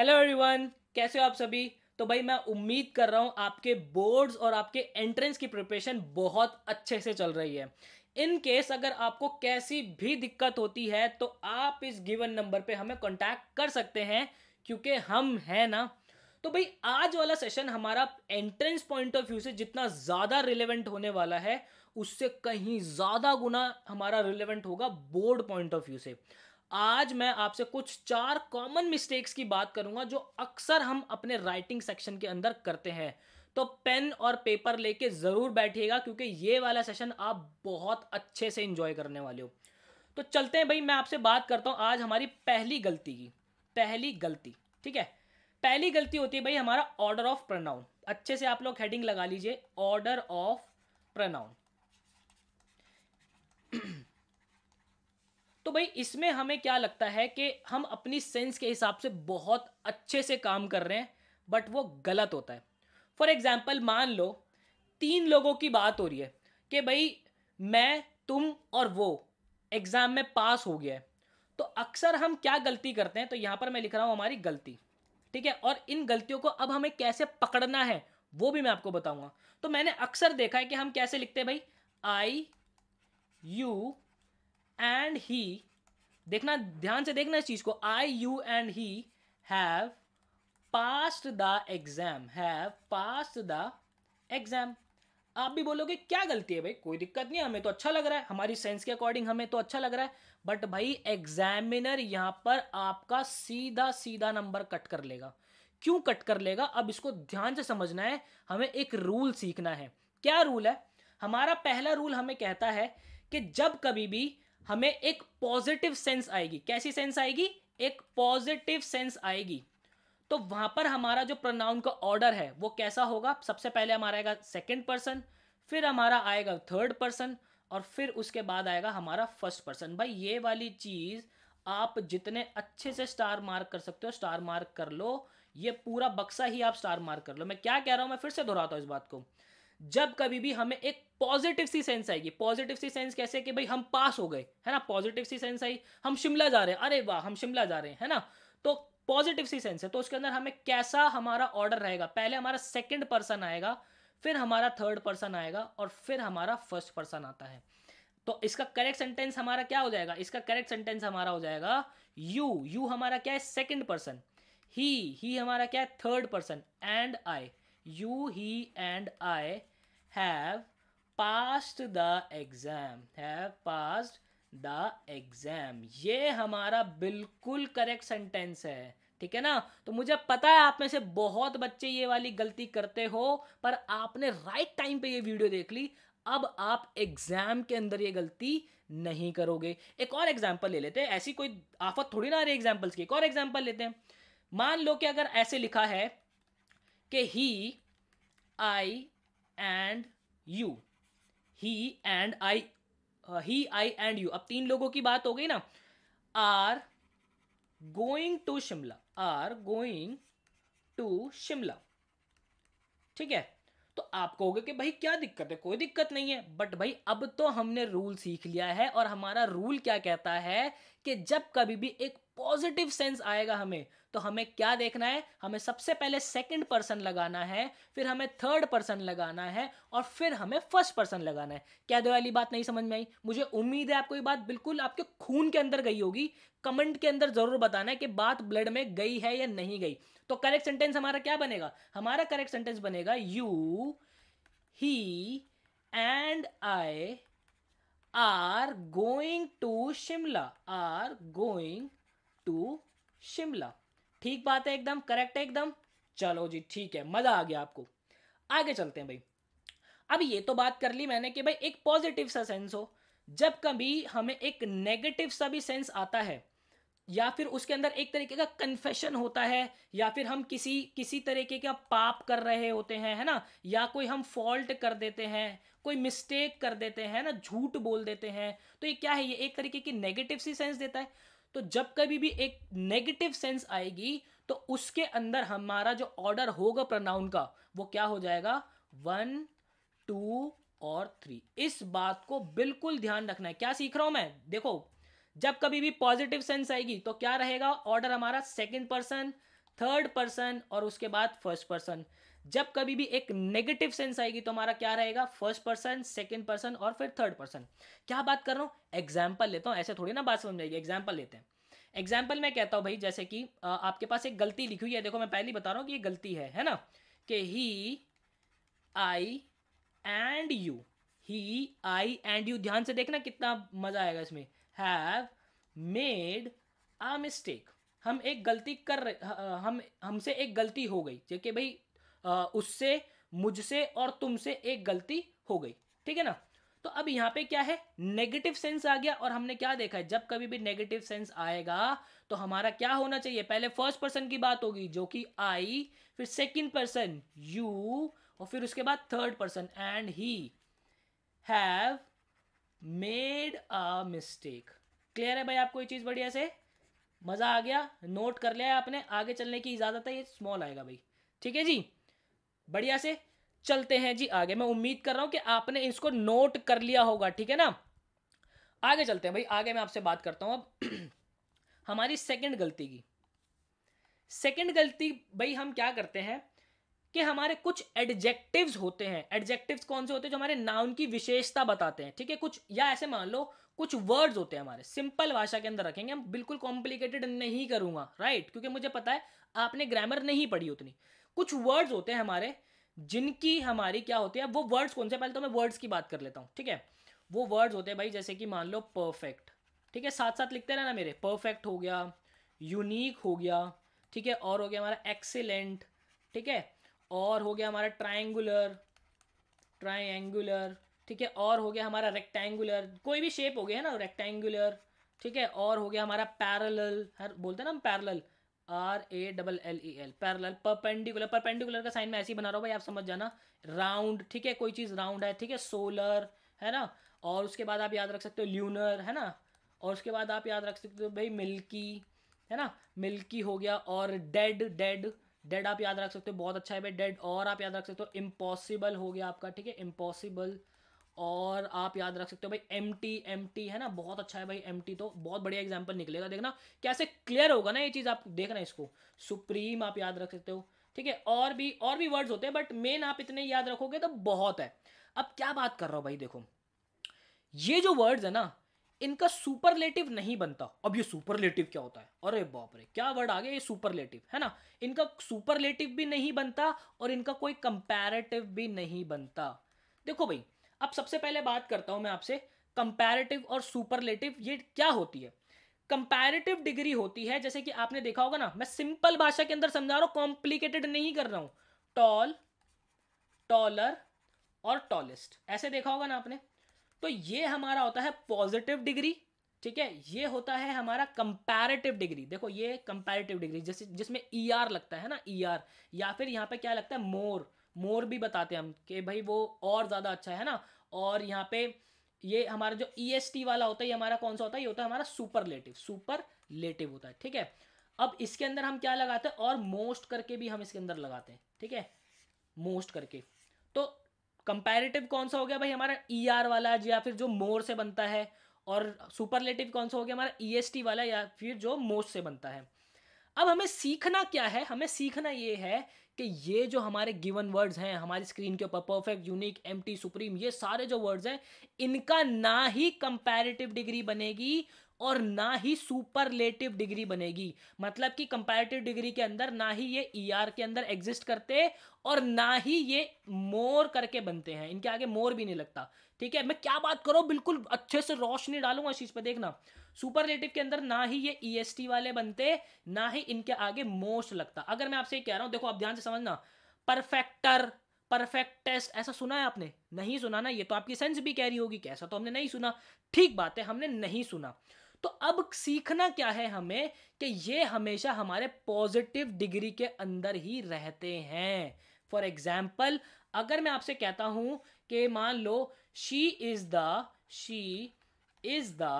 Hello everyone कैसे हो आप सभी तो भाई मैं उम्मीद कर रहा हूँ आपके बोर्ड्स और आपके एंट्रेंस की प्रिपरेशन बहुत अच्छे से चल रही है इन केस अगर आपको कैसी भी दिक्कत होती है तो आप इस गिवन नंबर पे हमें कांटेक्ट कर सकते हैं क्योंकि हम हैं ना तो भाई आज वाला सेशन हमारा एंट्रेंस पॉइंट ऑफ व्यू से जितना ज़्यादा रिलेवेंट होने वाला है उससे कहीं ज़्यादा गुना हमारा रिलेवेंट होगा बोर्ड पॉइंट ऑफ व्यू से आज मैं आपसे कुछ चार कॉमन मिस्टेक्स की बात करूंगा जो अक्सर हम अपने राइटिंग सेक्शन के अंदर करते हैं तो पेन और पेपर लेके ज़रूर बैठिएगा क्योंकि ये वाला सेशन आप बहुत अच्छे से इंजॉय करने वाले हो तो चलते हैं भाई मैं आपसे बात करता हूँ आज हमारी पहली गलती की पहली गलती ठीक है पहली गलती होती है भाई हमारा ऑर्डर ऑफ प्रनाउन अच्छे से आप लोग हेडिंग लगा लीजिए ऑर्डर ऑफ प्रनाउन तो भाई इसमें हमें क्या लगता है कि हम अपनी सेंस के हिसाब से बहुत अच्छे से काम कर रहे हैं बट वो गलत होता है फॉर एग्जाम्पल मान लो तीन लोगों की बात हो रही है कि भाई मैं तुम और वो एग्ज़ाम में पास हो गया है तो अक्सर हम क्या गलती करते हैं तो यहाँ पर मैं लिख रहा हूँ हमारी गलती ठीक है और इन गलतियों को अब हमें कैसे पकड़ना है वो भी मैं आपको बताऊंगा तो मैंने अक्सर देखा है कि हम कैसे लिखते हैं भाई आई यू एंड ही देखना ध्यान से देखना इस चीज़ को I you and he have passed the exam have passed the exam आप भी बोलोगे क्या गलती है भाई कोई दिक्कत नहीं हमें तो अच्छा लग रहा है हमारी सेंस के अकॉर्डिंग हमें तो अच्छा लग रहा है बट भाई एग्जामिनर यहां पर आपका सीधा सीधा नंबर कट कर लेगा क्यों कट कर लेगा अब इसको ध्यान से समझना है हमें एक रूल सीखना है क्या रूल है हमारा पहला रूल हमें कहता है कि जब कभी भी हमें एक पॉजिटिव सेंस आएगी कैसी सेंस आएगी एक पॉजिटिव सेंस आएगी तो वहां पर हमारा जो प्रोनाउन का ऑर्डर है वो कैसा होगा सबसे पहले हमारा आएगा सेकेंड पर्सन फिर हमारा आएगा थर्ड पर्सन और फिर उसके बाद आएगा हमारा फर्स्ट पर्सन भाई ये वाली चीज़ आप जितने अच्छे से स्टार मार्क कर सकते हो स्टार मार्क कर लो ये पूरा बक्सा ही आप स्टार मार्क कर लो मैं क्या कह रहा हूं मैं फिर से दोहराता हूँ इस बात को जब कभी भी हमें एक पॉजिटिव सी सेंस आएगी पॉजिटिव सी सेंस कैसे कि भाई हम पास हो गए है ना पॉजिटिव सी सेंस आई हम शिमला जा रहे हैं अरे वाह हम शिमला जा रहे हैं है ना तो पॉजिटिव सी सेंस है तो उसके अंदर हमें कैसा हमारा ऑर्डर रहेगा पहले हमारा सेकेंड पर्सन आएगा फिर हमारा थर्ड पर्सन आएगा और फिर हमारा फर्स्ट पर्सन आता है तो इसका करेक्ट सेंटेंस हमारा क्या हो जाएगा इसका करेक्ट सेंटेंस हमारा हो जाएगा यू यू हमारा क्या है सेकेंड पर्सन ही ही हमारा क्या है third person and I you he and I have passed the exam have passed the exam ये हमारा बिल्कुल करेक्ट सेंटेंस है ठीक है ना तो मुझे पता है आप में से बहुत बच्चे ये वाली गलती करते हो पर आपने राइट टाइम पे ये वीडियो देख ली अब आप एग्ज़ाम के अंदर ये गलती नहीं करोगे एक और एग्जाम्पल ले लेते हैं ऐसी कोई आफत थोड़ी ना आ रही एग्जाम्पल्स की एक और एग्जाम्पल लेते हैं मान लो कि अगर ऐसे लिखा है कि he I and you he and I he I and you अब तीन लोगों की बात हो गई ना are going to Shimla are going to Shimla ठीक है तो आप कहोगे कि भाई क्या दिक्कत है कोई दिक्कत नहीं है बट भाई अब तो हमने रूल सीख लिया है और हमारा रूल क्या कहता है कि जब कभी भी एक पॉजिटिव सेंस आएगा हमें तो हमें क्या देखना है हमें सबसे पहले सेकंड पर्सन लगाना है फिर हमें थर्ड पर्सन लगाना है और फिर हमें फर्स्ट पर्सन लगाना है क्या दो वाली बात नहीं समझ में आई मुझे उम्मीद है आपको ये बात बिल्कुल आपके खून के अंदर गई होगी कमेंट के अंदर जरूर बताना है कि बात ब्लड में गई है या नहीं गई तो करेक्ट सेंटेंस हमारा क्या बनेगा हमारा करेक्ट सेंटेंस बनेगा you he and I are going to Shimla are going to Shimla ठीक बात है एकदम करेक्ट है एकदम चलो जी ठीक है मज़ा आ गया आपको आगे चलते हैं भाई अब ये तो बात कर ली मैंने कि भाई एक पॉजिटिव सा सेंस हो जब कभी हमें एक नेगेटिव सा भी सेंस आता है या फिर उसके अंदर एक तरीके का कन्फेशन होता है या फिर हम किसी किसी तरीके का पाप कर रहे होते हैं है ना या कोई हम फॉल्ट कर देते हैं कोई मिस्टेक कर देते हैं ना झूठ बोल देते हैं तो ये क्या है ये एक तरीके की नेगेटिव सी सेंस देता है तो जब कभी भी एक नेगेटिव सेंस आएगी तो उसके अंदर हमारा जो ऑर्डर होगा प्रनाउन का वो क्या हो जाएगा वन टू और थ्री इस बात को बिल्कुल ध्यान रखना है क्या सीख रहा हूं मैं देखो जब कभी भी पॉजिटिव सेंस आएगी तो क्या रहेगा ऑर्डर हमारा सेकेंड पर्सन थर्ड पर्सन और उसके बाद फर्स्ट पर्सन जब कभी भी एक नेगेटिव सेंस आएगी तो हमारा क्या रहेगा फर्स्ट पर्सन सेकेंड पर्सन और फिर थर्ड पर्सन क्या बात कर रहा हूँ एग्जाम्पल लेता हूँ ऐसे थोड़ी ना बात समझ जाएगी एग्जाम्पल लेते हैं एग्जाम्पल मैं कहता हूँ भाई जैसे कि आपके पास एक गलती लिखी हुई है देखो मैं पहली बता रहा हूँ कि ये गलती है है ना कि he I and you he I and you ध्यान से देखना कितना मजा आएगा इसमें हैव मेड आ मिस्टेक हम एक गलती कर रहे हम हमसे एक गलती हो गई जबकि भाई उससे मुझसे और तुमसे एक गलती हो गई ठीक है ना तो अब यहाँ पे क्या है नेगेटिव सेंस आ गया और हमने क्या देखा है जब कभी भी नेगेटिव सेंस आएगा तो हमारा क्या होना चाहिए पहले फर्स्ट पर्सन की बात होगी जो कि आई फिर सेकंड पर्सन यू और फिर उसके बाद third person and he have made a mistake clear है भाई आपको ये चीज़ बढ़िया से मज़ा आ गया नोट कर लिया है आपने आगे चलने की इजाज़त है ये स्मॉल आएगा भाई ठीक है जी बढ़िया से चलते हैं जी आगे मैं उम्मीद कर रहा हूं कि आपने इसको नोट कर लिया होगा ठीक है ना आगे चलते हैं भाई आगे मैं आपसे बात करता हूं अब हमारी सेकंड गलती की सेकंड गलती भाई हम क्या करते हैं कि हमारे कुछ एडजेक्टिव्स होते हैं एडजेक्टिव्स कौन से होते हैं जो हमारे नाउन की विशेषता बताते हैं ठीक है कुछ या ऐसे मान लो कुछ वर्ड्स होते हैं हमारे सिंपल भाषा के अंदर रखेंगे हम बिल्कुल कॉम्प्लिकेटेड नहीं करूंगा राइट क्योंकि मुझे पता है आपने ग्रामर नहीं पढ़ी उतनी कुछ वर्ड्स होते हैं हमारे जिनकी हमारी क्या होती है वो वर्ड्स कौन से पहले तो मैं वर्ड्स की बात कर लेता हूँ ठीक है वो वर्ड्स होते हैं भाई जैसे कि मान लो परफेक्ट ठीक है साथ साथ लिखते रहना मेरे परफेक्ट हो गया यूनिक हो गया ठीक है और हो गया हमारा एक्सीलेंट ठीक है और हो गया हमारा ट्राइंगुलर ट्राइंगुलर ठीक है और हो गया हमारा रेक्टेंगुलर कोई भी शेप हो गया है ना रेक्टेंगुलर ठीक है और हो गया हमारा पैरल हर बोलते हैं ना हम parallel R A double L E L parallel perpendicular perpendicular का साइन में ऐसे ही बना रहा हूँ भाई आप समझ जाना राउंड ठीक है कोई चीज़ राउंड है ठीक है सोलर है ना और उसके बाद आप याद रख सकते हो ल्यूनर है ना और उसके बाद आप याद रख सकते हो भाई मिल्की है ना मिल्की हो गया और डेड डेड डेड आप याद रख सकते हो बहुत अच्छा है भाई डेड और आप याद रख सकते हो इम्पॉसिबल हो गया आपका ठीक है इम्पॉसिबल और आप याद रख सकते हो भाई एम टी एम टी है ना बहुत अच्छा है भाई एम टी तो बहुत बढ़िया एग्जाम्पल निकलेगा देखना कैसे क्लियर होगा ना ये चीज़ आप देखना इसको सुप्रीम आप याद रख सकते हो ठीक है और भी और भी वर्ड्स होते हैं बट मेन आप इतने याद रखोगे तो बहुत है अब क्या बात कर रहा हूँ भाई देखो ये जो वर्ड्स है ना इनका सुपरलेटिव नहीं बनता अब ये सुपरलेटिव क्या होता है अरे बाप रे क्या वर्ड आ गया ये सुपरलेटिव है ना इनका सुपरलेटिव भी नहीं बनता और इनका कोई कंपैरेटिव भी नहीं बनता देखो भाई अब सबसे पहले बात करता हूं मैं आपसे कंपैरेटिव और सुपरलेटिव ये क्या होती है कंपैरेटिव डिग्री होती है जैसे कि आपने देखा होगा ना मैं सिंपल भाषा के अंदर समझा रहा हूं कॉम्प्लीकेटेड नहीं कर रहा हूं टॉल टॉलर और टॉलेस्ट ऐसे देखा होगा ना आपने तो ये हमारा होता है पॉजिटिव डिग्री ठीक है ये होता है हमारा कंपैरेटिव डिग्री देखो ये कंपैरेटिव डिग्री जैसे जिसमें ई e ER लगता है ना ई e ER, या फिर यहाँ पे क्या लगता है मोर मोर भी बताते हैं हम कि भाई वो और ज़्यादा अच्छा है ना और यहाँ पे ये हमारा जो ई एस टी वाला होता है ये हमारा कौन सा होता है ये होता है हमारा सुपरलेटिव सुपरलेटिव होता है ठीक है अब इसके अंदर हम क्या लगाते हैं और मोस्ट करके भी हम इसके अंदर लगाते हैं ठीक है मोस्ट करके तो कंपैरेटिव कौन सा हो गया भाई हमारा ई e ER वाला या फिर जो मोर से बनता है और सुपरलेटिव कौन सा हो गया हमारा ई e वाला या फिर जो मोस्ट से बनता है अब हमें सीखना क्या है हमें सीखना ये है कि ये जो हमारे गिवन वर्ड्स हैं हमारी स्क्रीन के ऊपर परफेक्ट यूनिक एम सुप्रीम ये सारे जो वर्ड्स हैं इनका ना ही कंपेरेटिव डिग्री बनेगी और ना ही सुपरलेटिव डिग्री बनेगी मतलब कि कंपेरेटिव डिग्री के अंदर ना ही ये ई e ER के अंदर एग्जिस्ट करते और ना ही ये मोर करके बनते हैं इनके आगे मोर भी नहीं लगता ठीक है मैं क्या बात करो बिल्कुल अच्छे से रोशनी डालूंगा इस चीज़ पर देखना सुपरलेटिव के अंदर ना ही ये ईएसटी e वाले बनते ना ही इनके आगे मोस्ट लगता अगर मैं आपसे कह रहा हूं देखो आप ध्यान से समझना परफेक्टर परफेक्ट टेस्ट ऐसा सुना है आपने नहीं सुना ना ये तो आपकी सेंस भी कह रही होगी कैसा तो हमने नहीं सुना ठीक बात है हमने नहीं सुना तो अब सीखना क्या है हमें कि ये हमेशा हमारे पॉजिटिव डिग्री के अंदर ही रहते हैं फॉर एग्जाम्पल अगर मैं आपसे कहता हूं कि मान लो she is the she is the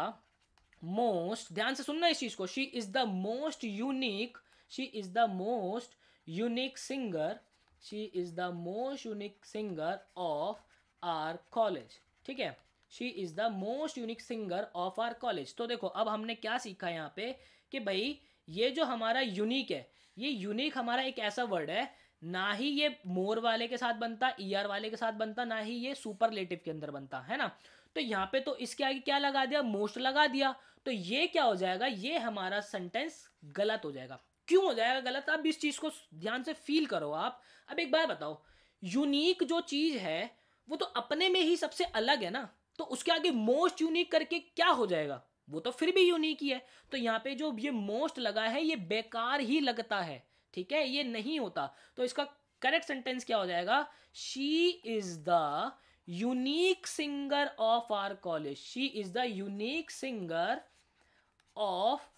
most ध्यान से सुनना इस चीज को she is the most unique she is the most unique singer she is the most unique singer of our college ठीक है she is the most unique singer of our college तो देखो अब हमने क्या सीखा यहाँ पे कि भाई ये जो हमारा यूनिक है ये यूनिक हमारा एक ऐसा वर्ड है ना ही ये मोर वाले के साथ बनता ई e ER वाले के साथ बनता ना ही ये सुपरलेटिव के अंदर बनता है ना तो यहाँ पे तो इसके आगे क्या लगा दिया मोस्ट लगा दिया तो ये क्या हो जाएगा ये हमारा सेंटेंस गलत हो जाएगा क्यों हो जाएगा गलत आप इस चीज़ को ध्यान से फील करो आप अब एक बार बताओ यूनिक जो चीज़ है वो तो अपने में ही सबसे अलग है ना तो उसके आगे मोस्ट यूनिक करके क्या हो जाएगा वो तो फिर भी यूनिक ही है तो यहाँ पे जो ये मोस्ट लगा है ये बेकार ही लगता है ठीक है ये नहीं होता तो इसका करेक्ट सेंटेंस क्या हो जाएगा she is the unique singer of our college she is the unique singer of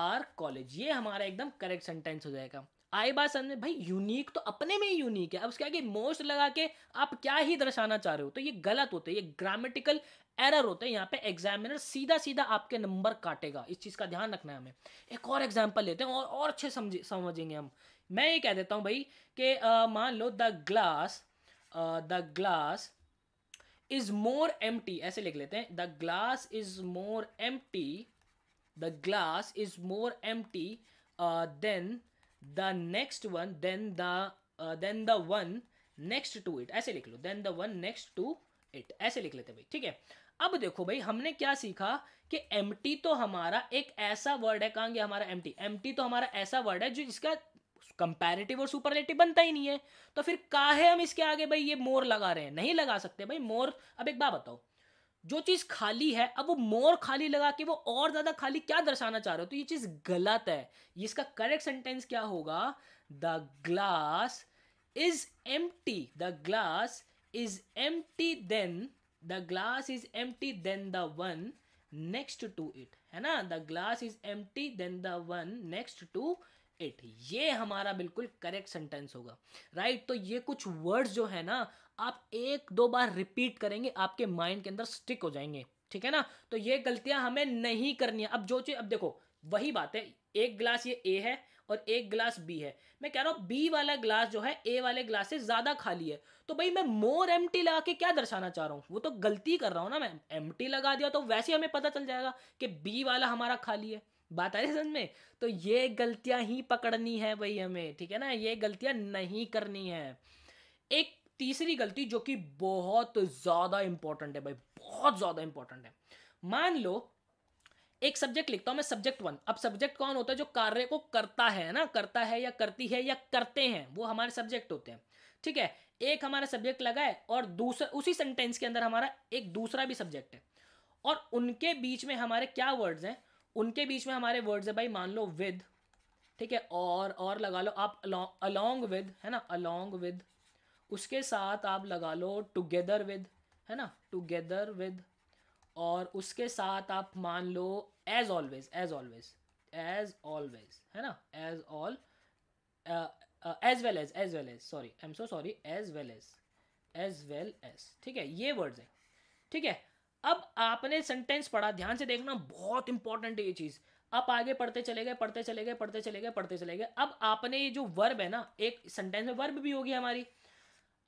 our college ये हमारा एकदम करेक्ट सेंटेंस हो जाएगा आई बात समझ में भाई यूनिक तो अपने में ही यूनिक है अब उसके आगे मोस्ट लगा के आप क्या ही दर्शाना चाह रहे हो तो ये गलत होते ये ग्रामेटिकल एरर होते हैं यहाँ पे एग्जामिनर सीधा सीधा आपके नंबर काटेगा इस चीज़ का ध्यान रखना है हमें एक और एग्जाम्पल लेते हैं और और अच्छे समझ समझेंगे हम मैं ये कह देता हूँ भाई कि मान लो the glass the glass is more M ऐसे लिख लेते हैं the glass is more M the glass is more empty then the next one then the then the one next to it ऐसे लिख लो then the one next to it ऐसे लिख लेते भाई ठीक है अब देखो भाई हमने क्या सीखा कि एम तो हमारा एक ऐसा वर्ड है कहाँ गया हमारा एम टी एम टी तो हमारा ऐसा वर्ड है जो इसका कंपेरेटिव और सुपरलेटिव बनता ही नहीं है तो फिर काहे हम इसके आगे भाई ये मोर लगा रहे हैं नहीं लगा सकते भाई मोर अब एक बात बताओ जो चीज़ खाली है अब वो मोर खाली लगा के वो और ज़्यादा खाली क्या दर्शाना चाह रहे हो तो ये चीज़ गलत है इसका करेक्ट सेंटेंस क्या होगा the glass is M the glass is M then the glass is M then the one next to it है ना the glass is M then the one next to it ये हमारा बिल्कुल correct sentence होगा right right? तो ये कुछ words जो है ना आप एक दो बार रिपीट करेंगे आपके माइंड के अंदर स्टिक हो जाएंगे ठीक है ना तो ये गलतियां हमें नहीं करनी है अब जो चीज़ अब देखो वही बात है एक गिलास ये ए है और एक गिलास बी है मैं कह रहा हूं बी वाला गिलास जो है ए वाले गिलास से ज़्यादा खाली है तो भाई मैं मोर एम लगा के क्या दर्शाना चाह रहा हूं वो तो गलती कर रहा हूं ना मैं एम लगा दिया तो वैसे हमें पता चल जाएगा कि बी वाला हमारा खाली है बात आ रही समझ में तो ये गलतियां ही पकड़नी है भाई हमें ठीक है ना ये गलतियां नहीं करनी है एक तीसरी गलती जो कि बहुत ज़्यादा इंपॉर्टेंट है भाई बहुत ज़्यादा इंपॉर्टेंट है मान लो एक सब्जेक्ट लिखता हूं मैं सब्जेक्ट वन अब सब्जेक्ट कौन होता है जो कार्य को करता है ना करता है या करती है या करते हैं वो हमारे सब्जेक्ट होते हैं ठीक है एक हमारा सब्जेक्ट लगा है और दूसरा उसी सेंटेंस के अंदर हमारा एक दूसरा भी सब्जेक्ट है और उनके बीच में हमारे क्या वर्ड्स हैं उनके बीच में हमारे वर्ड्स है भाई मान लो विद ठीक है और और लगा लो आप अलोंग विद है ना अलोंग विद उसके साथ आप लगा लो टुगेदर विद है ना टुगेदर विद और उसके साथ आप मान लो as always as always as always है ना as all as well as as well as sorry I am so sorry as well as as well as ठीक है ये वर्ड्स हैं ठीक है अब आपने सेंटेंस पढ़ा ध्यान से देखना बहुत इंपॉर्टेंट है ये चीज़ आप आगे पढ़ते चले गए पढ़ते चले गए पढ़ते चले गए पढ़ते चले गए अब आपने ये जो वर्ब है ना एक सेंटेंस में वर्ब भी होगी हमारी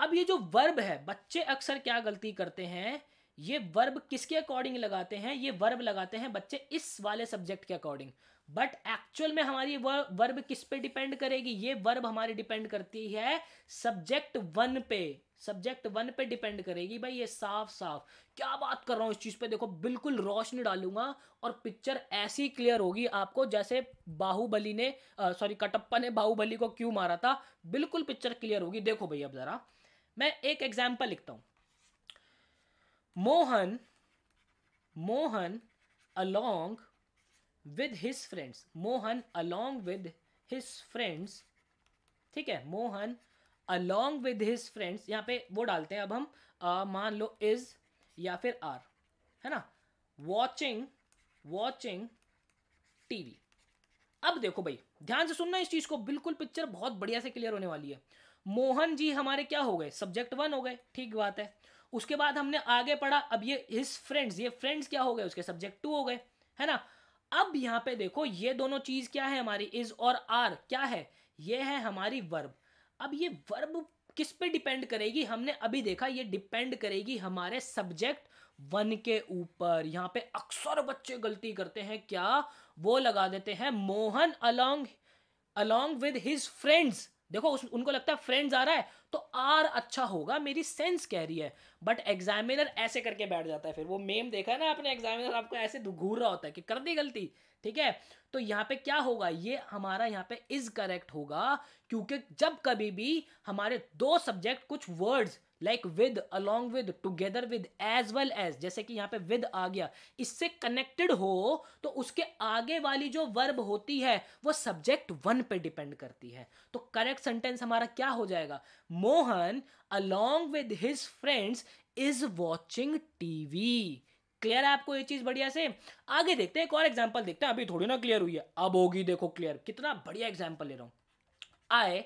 अब ये जो वर्ब है बच्चे अक्सर क्या गलती करते हैं ये वर्ब किसके अकॉर्डिंग लगाते हैं ये वर्ब लगाते हैं बच्चे इस वाले सब्जेक्ट के अकॉर्डिंग बट एक्चुअल में हमारी वर्ब किस पे डिपेंड करेगी ये वर्ब हमारी डिपेंड करती है सब्जेक्ट वन पे सब्जेक्ट वन पे डिपेंड करेगी भाई ये साफ साफ क्या बात कर रहा हूं इस चीज़ पे देखो बिल्कुल रोशनी डालूंगा और पिक्चर ऐसी क्लियर होगी आपको जैसे बाहुबली ने सॉरी कटप्पा ने बाहुबली को क्यों मारा था बिल्कुल पिक्चर क्लियर होगी देखो भाई अब ज़रा मैं एक एग्जाम्पल लिखता हूं Mohan Mohan along with his friends Mohan along with his friends ठीक है Mohan along with his friends यहां पे वो डालते हैं अब हम मान लो इज या फिर आर है ना वॉचिंग वॉचिंग टीवी अब देखो भाई ध्यान से सुनना इस चीज़ को बिल्कुल पिक्चर बहुत बढ़िया से क्लियर होने वाली है मोहन जी हमारे क्या हो गए सब्जेक्ट वन हो गए ठीक बात है उसके बाद हमने आगे पढ़ा अब ये हिज फ्रेंड्स ये फ्रेंड्स क्या हो गए उसके सब्जेक्ट टू हो गए है ना अब यहाँ पे देखो ये दोनों चीज क्या है हमारी इज और आर क्या है ये है हमारी वर्ब अब ये वर्ब किस पे डिपेंड करेगी हमने अभी देखा ये डिपेंड करेगी हमारे सब्जेक्ट वन के ऊपर यहाँ पे अक्सर बच्चे गलती करते हैं क्या वो लगा देते हैं Mohan along along with his friends देखो उस उनको लगता है फ्रेंड्स आ रहा है तो आर अच्छा होगा मेरी सेंस कह रही है बट एग्जामिनर ऐसे करके बैठ जाता है फिर वो मेम देखा है ना आपने एग्जामिनर आपको ऐसे घूर रहा होता है कि कर दी गलती ठीक है तो यहाँ पे क्या होगा ये हमारा यहाँ पे इज करेक्ट होगा क्योंकि जब कभी भी हमारे दो सब्जेक्ट कुछ words like with along with together with as well as जैसे कि यहाँ पे विद आ गया इससे कनेक्टेड हो तो उसके आगे वाली जो वर्ब होती है वो सब्जेक्ट वन पे डिपेंड करती है तो करेक्ट सेंटेंस हमारा क्या हो जाएगा Mohan along with his friends is watching TV clear है आपको ये चीज बढ़िया से आगे देखते हैं एक और एग्जाम्पल देखते हैं अभी थोड़ी ना क्लियर हुई है अब होगी देखो क्लियर कितना बढ़िया एग्जाम्पल ले रहा हूं I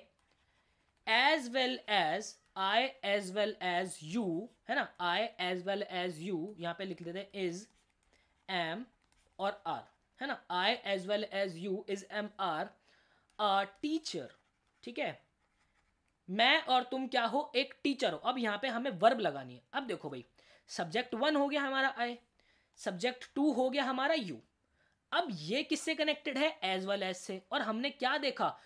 as well as I as well as you है ना I as well as you यहाँ पे लिख लेते हैं is am और are है ना I as well as you is am are a teacher ठीक है मैं और तुम क्या हो एक टीचर हो अब यहाँ पे हमें वर्ब लगानी है अब देखो भाई सब्जेक्ट वन हो गया हमारा आई सब्जेक्ट टू हो गया हमारा यू अब ये किससे कनेक्टेड है एज वेल एज से और हमने क्या देखा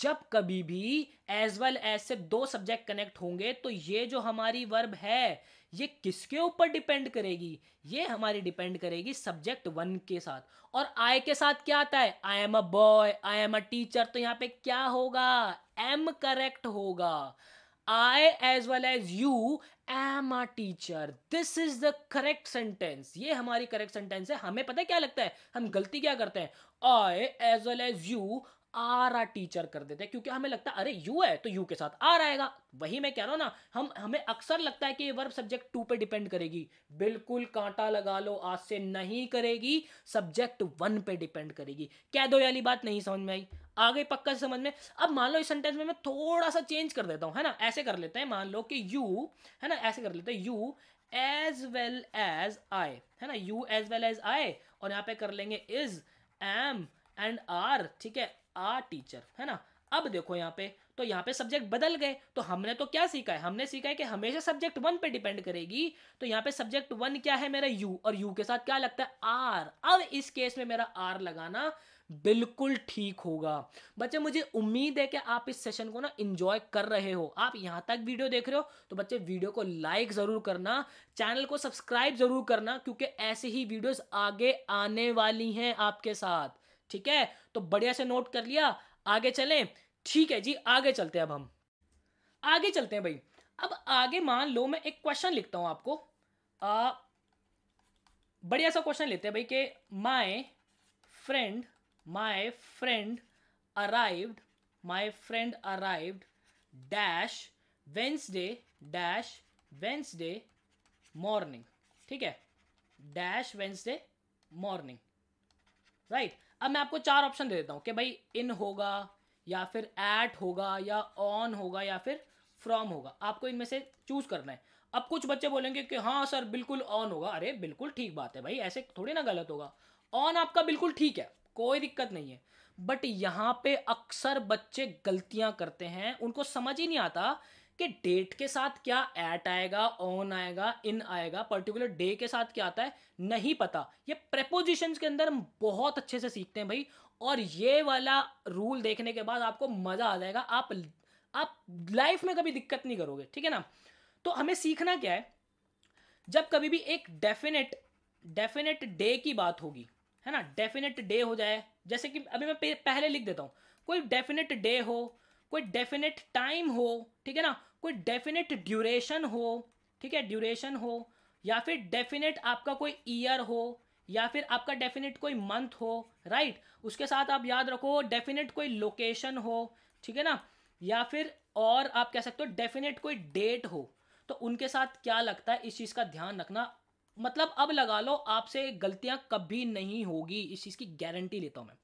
जब कभी भी एज वेल एज से दो सब्जेक्ट कनेक्ट होंगे तो ये जो हमारी वर्ब है ये किसके ऊपर डिपेंड करेगी ये हमारी डिपेंड करेगी सब्जेक्ट वन के साथ और आई के साथ क्या आता है I am a boy I am a teacher तो यहाँ पे क्या होगा एम करेक्ट होगा I as well as you am a teacher. This is the correct sentence. ये हमारी correct sentence है हमें पता है क्या लगता है हम गलती क्या करते हैं I as well as you are a teacher कर देते हैं क्योंकि हमें लगता है अरे यू है तो यू के साथ आ आएगा वही मैं कह रहा हूं ना हम हमें अक्सर लगता है कि ये वर्ब सब्जेक्ट टू पे डिपेंड करेगी बिल्कुल कांटा लगा लो आज से नहीं करेगी सब्जेक्ट वन पे डिपेंड करेगी कह दो वाली बात नहीं समझ में आई आ गई पक्का समझ में अब मान लो इस सेंटेंस में मैं थोड़ा सा चेंज कर देता हूं है ना ऐसे कर लेते हैं मान लो कि यू है ना ऐसे कर लेते हैं you as well as I है ना you as well as I और यहां पे कर लेंगे इज एम एंड आर ठीक है आ टीचर है ना अब देखो यहाँ पे तो यहाँ पे सब्जेक्ट बदल गए तो हमने तो क्या सीखा है हमने सीखा है कि हमेशा सब्जेक्ट वन पे डिपेंड करेगी तो यहाँ पे सब्जेक्ट वन क्या है मेरा यू और यू के साथ क्या लगता है आर अब इस केस में मेरा आर लगाना बिल्कुल ठीक होगा बच्चे मुझे उम्मीद है कि आप इस सेशन को ना इंजॉय कर रहे हो आप यहाँ तक वीडियो देख रहे हो तो बच्चे वीडियो को लाइक ज़रूर करना चैनल को सब्सक्राइब ज़रूर करना क्योंकि ऐसे ही वीडियोस आगे आने वाली हैं आपके साथ ठीक है तो बढ़िया से नोट कर लिया आगे चलें ठीक है जी आगे चलते हैं अब हम आगे चलते हैं भाई अब आगे मान लो मैं एक क्वेश्चन लिखता हूं आपको आ, बढ़िया सा क्वेश्चन लेते हैं भाई कि my friend my friend arrived my friend arrived dash Wednesday dash Wednesday morning ठीक है डैश वेंसडे मॉर्निंग राइट अब मैं आपको चार ऑप्शन दे देता हूँ कि भाई इन होगा या फिर एट होगा या ऑन होगा या फिर फ्रॉम होगा आपको इनमें से चूज करना है अब कुछ बच्चे बोलेंगे कि हाँ सर बिल्कुल ऑन होगा अरे बिल्कुल ठीक बात है भाई ऐसे थोड़ी ना गलत होगा ऑन आपका बिल्कुल ठीक है कोई दिक्कत नहीं है बट यहाँ पे अक्सर बच्चे गलतियाँ करते हैं उनको समझ ही नहीं आता कि डेट के साथ क्या एट आएगा ऑन आएगा इन आएगा पर्टिकुलर डे के साथ क्या आता है नहीं पता ये प्रपोजिशन के अंदर हम बहुत अच्छे से सीखते हैं भाई और ये वाला रूल देखने के बाद आपको मज़ा आ जाएगा आप आप लाइफ में कभी दिक्कत नहीं करोगे ठीक है ना तो हमें सीखना क्या है जब कभी भी एक डेफिनेट डेफिनेट डे की बात होगी है ना डेफिनेट डे हो जाए जैसे कि अभी मैं पहले लिख देता हूँ कोई डेफिनेट डे हो कोई डेफिनेट टाइम हो ठीक है ना कोई डेफिनेट ड्यूरेशन हो ठीक है ड्यूरेशन हो या फिर डेफिनेट आपका कोई ईयर हो या फिर आपका डेफिनेट कोई मंथ हो राइट right? उसके साथ आप याद रखो डेफिनेट कोई लोकेशन हो ठीक है ना या फिर और आप कह सकते हो डेफिनेट कोई डेट हो तो उनके साथ क्या लगता है इस चीज़ का ध्यान रखना मतलब अब लगा लो आपसे गलतियां कभी नहीं होगी इस चीज़ की गारंटी लेता हूं मैं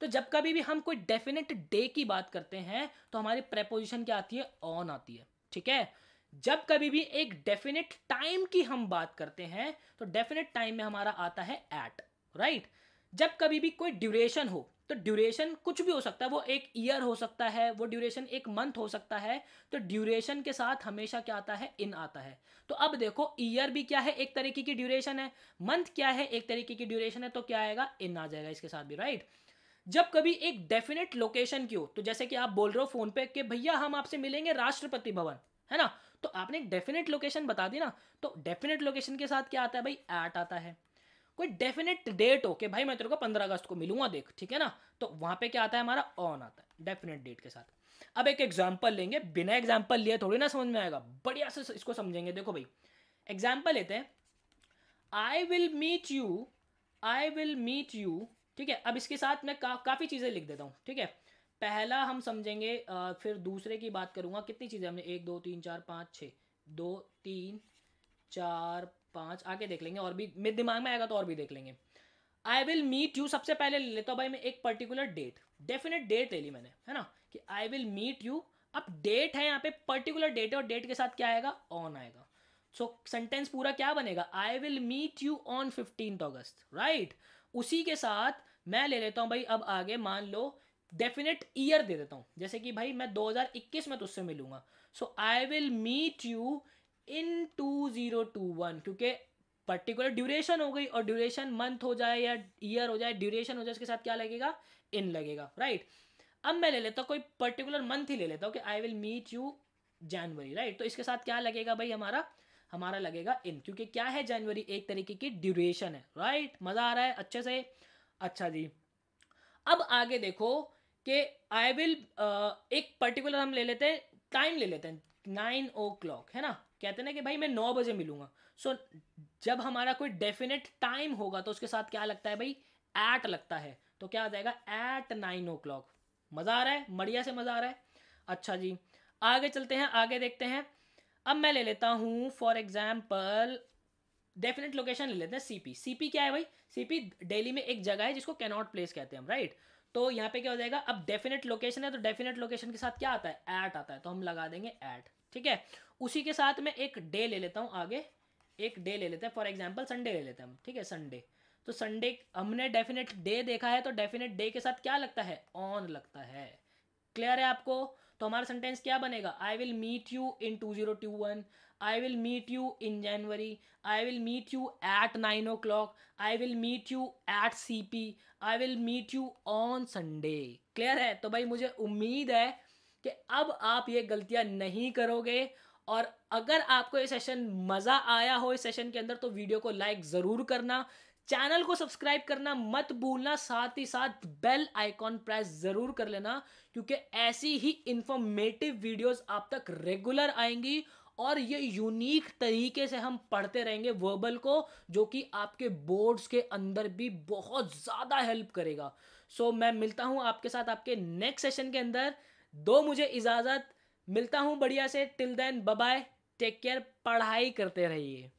तो जब कभी भी हम कोई डेफिनेट डे की बात करते हैं तो हमारी प्रेपोजिशन क्या आती है ऑन आती है ठीक है जब कभी भी एक डेफिनेट टाइम की हम बात करते हैं तो डेफिनेट टाइम में हमारा आता है एट राइट जब कभी भी कोई ड्यूरेशन हो तो ड्यूरेशन कुछ भी हो सकता है वो एक ईयर हो सकता है वो ड्यूरेशन एक मंथ हो सकता है तो ड्यूरेशन के साथ हमेशा क्या आता है इन आता है तो अब देखो ईयर भी क्या है एक तरीके की ड्यूरेशन है मंथ क्या है एक तरीके की ड्यूरेशन है तो क्या आएगा इन आ जाएगा इसके साथ भी राइट right? जब कभी एक डेफिनेट लोकेशन की हो तो जैसे कि आप बोल रहे हो फोन पे कि भैया हम आपसे मिलेंगे राष्ट्रपति भवन है ना तो आपने एक डेफिनेट लोकेशन बता दी ना तो डेफिनेट लोकेशन के साथ क्या आता है भाई एट आता है कोई डेफिनेट डेट हो कि भाई मैं तेरे को पंद्रह अगस्त को मिलूंगा देख ठीक है ना तो वहां पे क्या आता है हमारा ऑन आता है डेफिनेट डेट के साथ अब एक एग्जाम्पल लेंगे बिना एग्जाम्पल लिए थोड़ी ना समझ में आएगा बढ़िया से इसको समझेंगे देखो भाई एग्जाम्पल लेते हैं I will meet you I will meet you ठीक है अब इसके साथ मैं का, काफ़ी चीज़ें लिख देता हूँ ठीक है पहला हम समझेंगे आ, फिर दूसरे की बात करूँगा कितनी चीज़ें हमने एक दो तीन चार पाँच छः दो तीन चार पाँच आके देख लेंगे और भी मेरे दिमाग में आएगा तो और भी देख लेंगे आई विल मीट यू सबसे पहले ले लेता हूँ भाई मैं एक पर्टिकुलर डेट डेफिनेट डेट ले ली मैंने है ना कि आई विल मीट यू अब डेट है यहाँ पे पर्टिकुलर डेट है और डेट के साथ क्या आएगा ऑन आएगा सो so, सेंटेंस पूरा क्या बनेगा I will meet you on fifteen August right उसी के साथ मैं ले लेता हूँ भाई अब आगे मान लो डेफिनेट ईयर दे देता हूँ जैसे कि भाई मैं 2021 में तुझसे मिलूंगा so I will meet you in two zero two one क्योंकि पर्टिकुलर ड्यूरेशन हो गई और ड्यूरेशन मंथ हो जाए या ईयर हो जाए ड्यूरेशन हो जाए उसके साथ क्या लगेगा इन लगेगा राइट right? अब मैं ले लेता हूँ कोई पर्टिकुलर मंथ ही ले लेता हूँ कि I will meet you January right तो इसके साथ क्या लगेगा भाई हमारा हमारा लगेगा इन क्योंकि क्या है जनवरी एक तरीके की ड्यूरेशन है राइट right? मज़ा आ रहा है अच्छे से अच्छा जी अब आगे देखो कि आई विल एक पर्टिकुलर हम ले लेते हैं टाइम ले लेते हैं नाइन ओ क्लॉक है ना कहते हैं ना कि भाई मैं नौ बजे मिलूंगा सो so, जब हमारा कोई डेफिनेट टाइम होगा तो उसके साथ क्या लगता है भाई एट लगता है तो क्या आ जाएगा एट नाइन ओ क्लॉक मज़ा आ रहा है मढ़िया से मज़ा आ रहा है अच्छा जी आगे चलते हैं आगे देखते हैं अब मैं ले लेता हूं फॉर एग्ज़ाम्पल डेफिनेट लोकेशन ले लेते हैं सीपी सीपी क्या है भाई सीपी डेली में एक जगह है जिसको कैनॉट प्लेस कहते हैं हम राइट तो यहाँ पे क्या हो जाएगा अब डेफिनेट लोकेशन है तो डेफिनेट लोकेशन के साथ क्या आता है एट आता है तो हम लगा देंगे एट ठीक है उसी के साथ मैं एक डे ले लेता हूँ आगे एक डे ले लेते हैं फॉर एग्जाम्पल संडे ले लेते हैं हम ठीक है संडे तो संडे हमने डेफिनेट डे देखा है तो डेफिनेट डे के साथ क्या लगता है ऑन लगता है क्लियर है आपको तो हमारा सेंटेंस क्या बनेगा I will meet you in two zero two one I will meet you in January I will meet you at nine o'clock I will meet you at C P I will meet you on Sunday clear है तो भाई मुझे उम्मीद है कि अब आप ये गलतियाँ नहीं करोगे और अगर आपको ये सेशन मज़ा आया हो इस सेशन के अंदर तो वीडियो को लाइक ज़रूर करना चैनल को सब्सक्राइब करना मत भूलना साथ ही साथ बेल आइकॉन प्रेस ज़रूर कर लेना क्योंकि ऐसी ही इंफॉर्मेटिव वीडियोस आप तक रेगुलर आएंगी और ये यूनिक तरीके से हम पढ़ते रहेंगे वर्बल को जो कि आपके बोर्ड्स के अंदर भी बहुत ज़्यादा हेल्प करेगा सो so, मैं मिलता हूँ आपके साथ आपके नेक्स्ट सेशन के अंदर दो मुझे इजाज़त मिलता हूँ बढ़िया से till then bye take care पढ़ाई करते रहिए